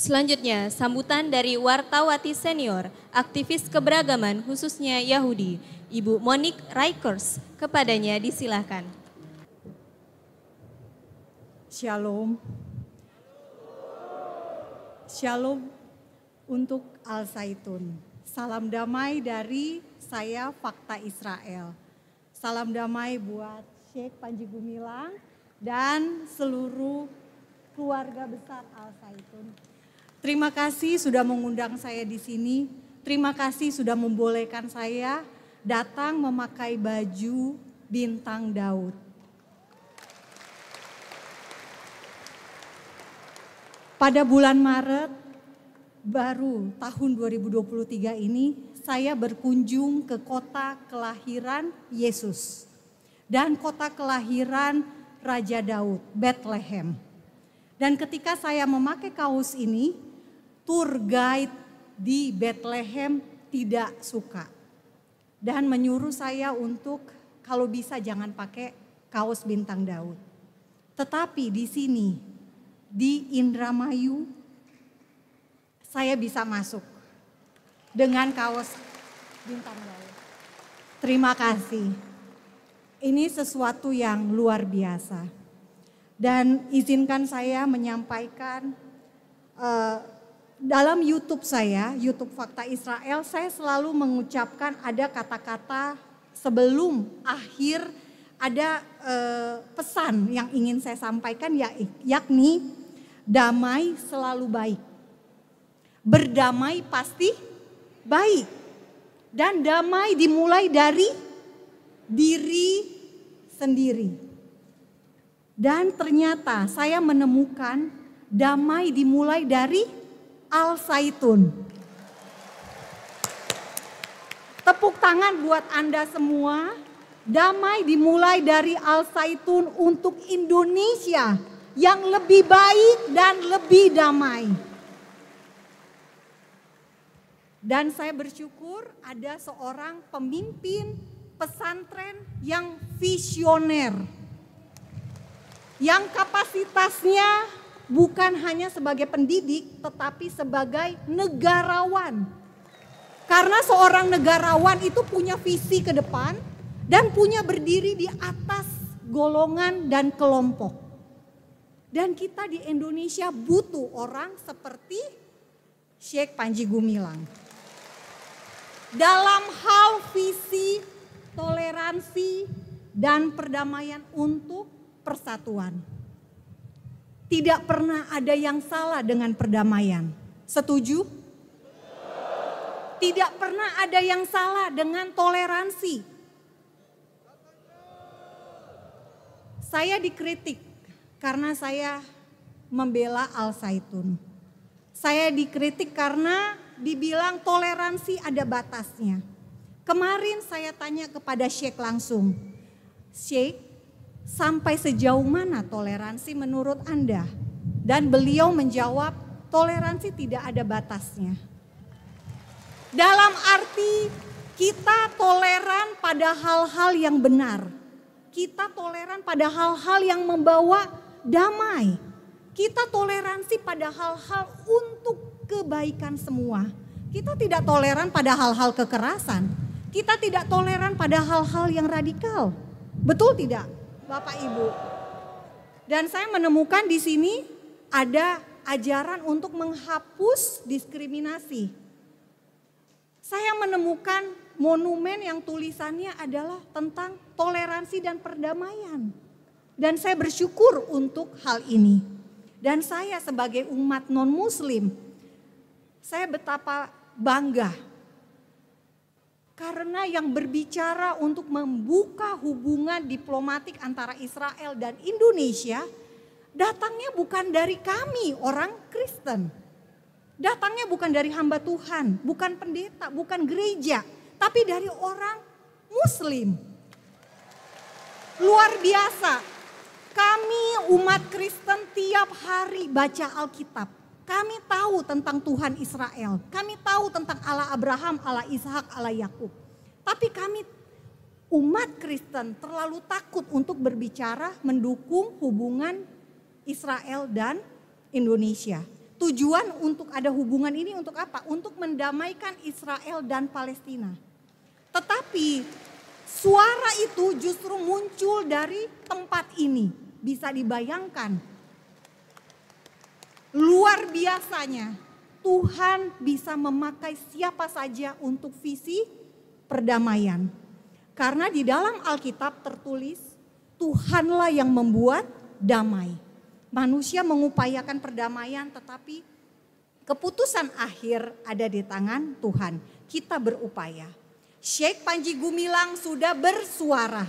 Selanjutnya, sambutan dari wartawati senior, aktivis keberagaman khususnya Yahudi, Ibu Monik Rikers. Kepadanya disilahkan. Shalom. Shalom untuk Al Zaitun. Salam damai dari saya Fakta Israel. Salam damai buat Sheikh Panji Gumilang dan seluruh keluarga besar Al Sa'itun. Terima kasih sudah mengundang saya di sini. Terima kasih sudah membolehkan saya datang memakai baju bintang Daud. Pada bulan Maret baru tahun 2023 ini saya berkunjung ke kota kelahiran Yesus dan kota kelahiran Raja Daud, Bethlehem. Dan ketika saya memakai kaos ini, tour guide di Bethlehem tidak suka. Dan menyuruh saya untuk kalau bisa jangan pakai kaos bintang Daud. Tetapi di sini di Indramayu saya bisa masuk dengan kaos bintang Daud. Terima kasih. Ini sesuatu yang luar biasa. Dan izinkan saya menyampaikan uh, dalam YouTube saya, YouTube Fakta Israel, saya selalu mengucapkan ada kata-kata sebelum akhir ada eh, pesan yang ingin saya sampaikan ya, yakni damai selalu baik. Berdamai pasti baik. Dan damai dimulai dari diri sendiri. Dan ternyata saya menemukan damai dimulai dari Al Zaitun. Tepuk tangan buat Anda semua. Damai dimulai dari Al Zaitun untuk Indonesia yang lebih baik dan lebih damai. Dan saya bersyukur ada seorang pemimpin pesantren yang visioner. Yang kapasitasnya bukan hanya sebagai pendidik, tetapi sebagai negarawan. Karena seorang negarawan itu punya visi ke depan dan punya berdiri di atas golongan dan kelompok. Dan kita di Indonesia butuh orang seperti Sheikh Panji Gumilang. Dalam hal visi, toleransi, dan perdamaian untuk persatuan. Tidak pernah ada yang salah dengan perdamaian. Setuju? Tidak pernah ada yang salah dengan toleransi. Saya dikritik karena saya membela Al Saitun. Saya dikritik karena dibilang toleransi ada batasnya. Kemarin saya tanya kepada Sheikh langsung, Sheikh sampai sejauh mana toleransi menurut Anda? Dan beliau menjawab, toleransi tidak ada batasnya. Dalam arti kita toleran pada hal-hal yang benar. Kita toleran pada hal-hal yang membawa damai. Kita toleransi pada hal-hal untuk kebaikan semua. Kita tidak toleran pada hal-hal kekerasan. Kita tidak toleran pada hal-hal yang radikal. Betul tidak? Bapak Ibu. Dan saya menemukan di sini ada ajaran untuk menghapus diskriminasi. Saya menemukan monumen yang tulisannya adalah tentang toleransi dan perdamaian. Dan saya bersyukur untuk hal ini. Dan saya sebagai umat non muslim, saya betapa bangga karena yang berbicara untuk membuka hubungan diplomatik antara Israel dan Indonesia datangnya bukan dari kami orang Kristen. Datangnya bukan dari hamba Tuhan, bukan pendeta, bukan gereja, tapi dari orang muslim. Luar biasa. Kami umat Kristen tiap hari baca Alkitab kami tahu tentang Tuhan Israel, kami tahu tentang Allah Abraham, Allah Ishak, Allah Yakub. Tapi kami umat Kristen terlalu takut untuk berbicara mendukung hubungan Israel dan Indonesia. Tujuan untuk ada hubungan ini untuk apa? Untuk mendamaikan Israel dan Palestina. Tetapi suara itu justru muncul dari tempat ini. Bisa dibayangkan luar biasanya Tuhan bisa memakai siapa saja untuk visi perdamaian. Karena di dalam Alkitab tertulis Tuhanlah yang membuat damai. Manusia mengupayakan perdamaian tetapi keputusan akhir ada di tangan Tuhan. Kita berupaya. Sheikh Panji Gumilang sudah bersuara.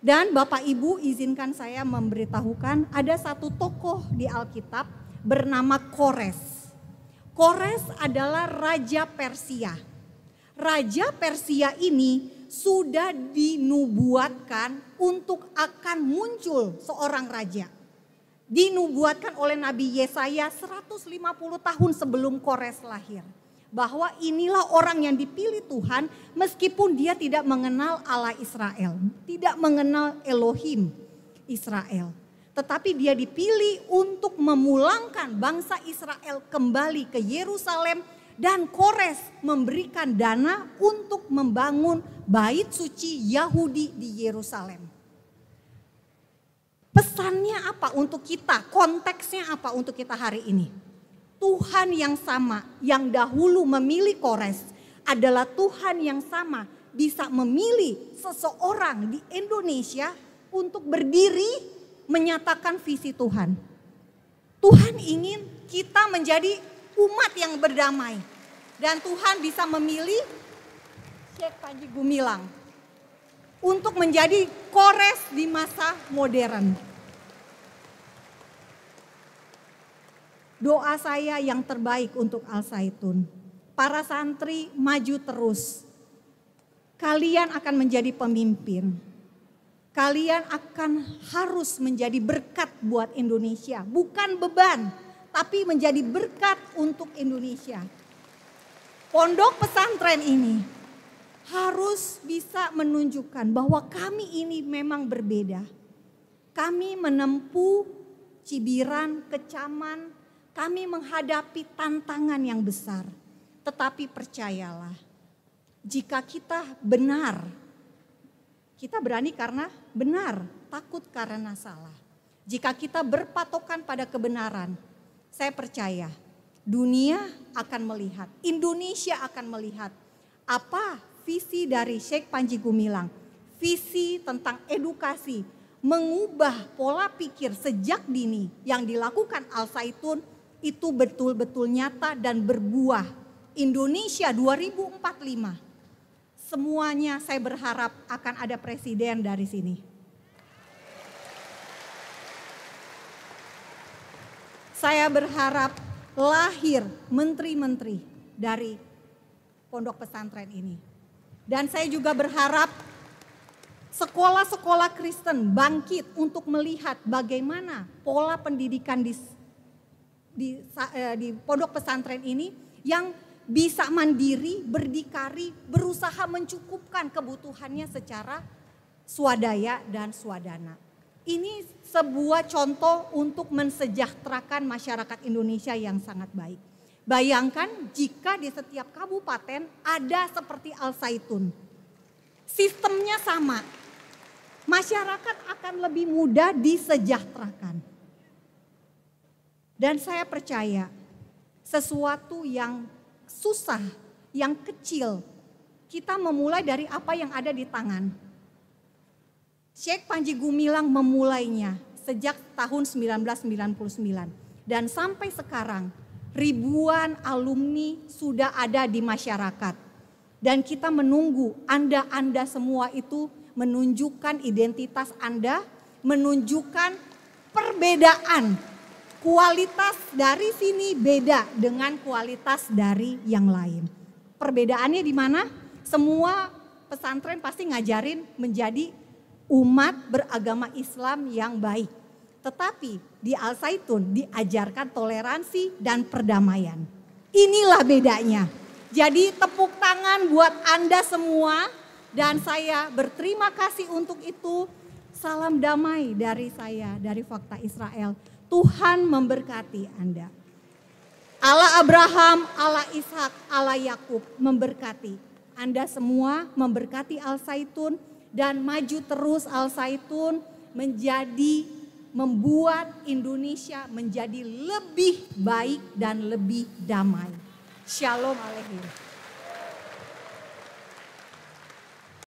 Dan Bapak Ibu izinkan saya memberitahukan ada satu tokoh di Alkitab bernama Kores. Kores adalah raja Persia. Raja Persia ini sudah dinubuatkan untuk akan muncul seorang raja. Dinubuatkan oleh Nabi Yesaya 150 tahun sebelum Kores lahir. Bahwa inilah orang yang dipilih Tuhan meskipun dia tidak mengenal Allah Israel. Tidak mengenal Elohim Israel tetapi dia dipilih untuk memulangkan bangsa Israel kembali ke Yerusalem dan Kores memberikan dana untuk membangun bait suci Yahudi di Yerusalem. Pesannya apa untuk kita? Konteksnya apa untuk kita hari ini? Tuhan yang sama yang dahulu memilih Kores adalah Tuhan yang sama bisa memilih seseorang di Indonesia untuk berdiri menyatakan visi Tuhan. Tuhan ingin kita menjadi umat yang berdamai. Dan Tuhan bisa memilih Syekh Panji Gumilang untuk menjadi kores di masa modern. Doa saya yang terbaik untuk Al Saitun. Para santri maju terus. Kalian akan menjadi pemimpin Kalian akan harus menjadi berkat buat Indonesia, bukan beban, tapi menjadi berkat untuk Indonesia. Pondok pesantren ini harus bisa menunjukkan bahwa kami ini memang berbeda. Kami menempuh cibiran, kecaman, kami menghadapi tantangan yang besar. Tetapi percayalah, jika kita benar kita berani karena benar, takut karena salah. Jika kita berpatokan pada kebenaran, saya percaya dunia akan melihat, Indonesia akan melihat apa visi dari Sheikh Panji Gumilang. Visi tentang edukasi, mengubah pola pikir sejak dini yang dilakukan Al Saitun itu betul-betul nyata dan berbuah. Indonesia 2045 semuanya saya berharap akan ada presiden dari sini. Saya berharap lahir menteri-menteri dari pondok pesantren ini. Dan saya juga berharap sekolah-sekolah Kristen bangkit untuk melihat bagaimana pola pendidikan di, di, eh, di pondok pesantren ini yang bisa mandiri, berdikari, berusaha mencukupkan kebutuhannya secara swadaya dan swadana. Ini sebuah contoh untuk mensejahterakan masyarakat Indonesia yang sangat baik. Bayangkan jika di setiap kabupaten ada seperti Al Zaitun. Sistemnya sama. Masyarakat akan lebih mudah disejahterakan. Dan saya percaya sesuatu yang susah, yang kecil, kita memulai dari apa yang ada di tangan. Sheikh Panji Gumilang memulainya sejak tahun 1999 dan sampai sekarang ribuan alumni sudah ada di masyarakat. Dan kita menunggu Anda-anda semua itu menunjukkan identitas Anda, menunjukkan perbedaan kualitas dari sini beda dengan kualitas dari yang lain. Perbedaannya di mana? Semua pesantren pasti ngajarin menjadi umat beragama Islam yang baik. Tetapi di Al Sa'itun diajarkan toleransi dan perdamaian. Inilah bedanya. Jadi tepuk tangan buat Anda semua dan saya berterima kasih untuk itu. Salam damai dari saya dari Fakta Israel. Tuhan memberkati Anda. Allah Abraham, Allah Ishak, Allah Yakub memberkati Anda semua, memberkati Al saitun dan maju terus Al saitun menjadi membuat Indonesia menjadi lebih baik dan lebih damai. Shalom Aleichem.